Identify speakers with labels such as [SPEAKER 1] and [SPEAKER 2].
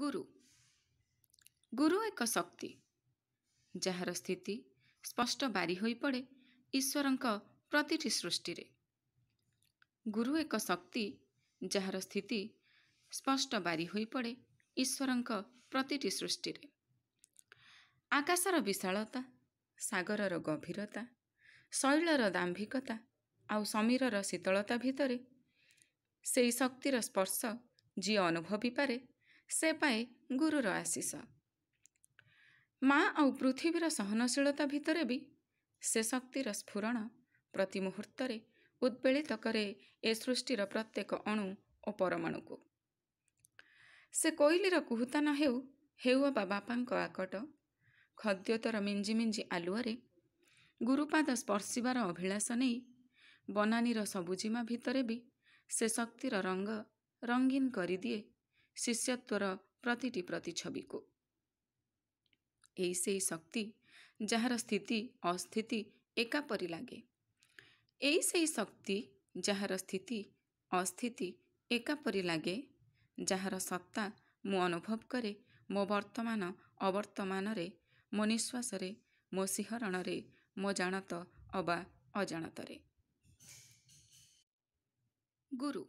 [SPEAKER 1] ଗୁରୁ ଗୁରୁ ଏକ ଶକ୍ତି ଯାହାର ସ୍ଥିତି ସ୍ପଷ୍ଟ ବାରି ହୋଇପଡ଼େ ଈଶ୍ୱରଙ୍କ ପ୍ରତିଟି ସୃଷ୍ଟିରେ ଗୁରୁ ଏକ ଶକ୍ତି ଯାହାର ସ୍ଥିତି ସ୍ପଷ୍ଟ ବାରି ହୋଇପଡ଼େ ଈଶ୍ୱରଙ୍କ ପ୍ରତିଟି ସୃଷ୍ଟିରେ ଆକାଶର ବିଶାଳତା ସାଗରର ଗଭୀରତା ଶୈଳର ଦାମ୍ଭିକତା ଆଉ ସମୀରର ଶୀତଳତା ଭିତରେ ସେହି ଶକ୍ତିର ସ୍ପର୍ଶ ଯିଏ ଅନୁଭବିପାରେ ସେ ପାଏ ଗୁରୁର ଆଶିଷ ମା ଆଉ ପୃଥିବୀର ସହନଶୀଳତା ଭିତରେ ବି ସେ ଶକ୍ତିର ସ୍ଫୁରଣ ପ୍ରତି ମୁହୂର୍ତ୍ତରେ ଉଦ୍ବେଳିତ କରେ ଏ ସୃଷ୍ଟିର ପ୍ରତ୍ୟେକ ଅଣୁ ଓ ପରମାଣୁକୁ ସେ କୋଇଲିର କୁହୁତାନ ହେଉ ହେଉ ଅବା ବାପାଙ୍କ ଆକଟ ଖଦ୍ୟତର ମିଞ୍ଜି ମିଞ୍ଜି ଆଲୁଅରେ ଗୁରୁପାଦ ସ୍ପର୍ଶିବାର ଅଭିଳାଷ ନେଇ ବନାନୀର ସବୁଜିମା ଭିତରେ ବି ସେ ଶକ୍ତିର ରଙ୍ଗ ରଙ୍ଗୀନ କରିଦିଏ ଶିଷ୍ୟତ୍ୱର ପ୍ରତିଟି ପ୍ରତିଛବିକୁ ଏହି ସେହି ଶକ୍ତି ଯାହାର ସ୍ଥିତି ଅସ୍ଥିତି ଏକାପରି ଲାଗେ ଏହି ସେହି ଶକ୍ତି ଯାହାର ସ୍ଥିତି ଅସ୍ଥିତି ଏକାପରି ଲାଗେ ଯାହାର ସତ୍ତା ମୁଁ ଅନୁଭବ କରେ ମୋ ବର୍ତ୍ତମାନ ଅବର୍ତ୍ତମାନରେ ମୋ ନିଶ୍ୱାସରେ ମୋ ଶିହରଣରେ ମୋ ଜାଣତ ଅବା ଅଜାଣତରେ ଗୁରୁ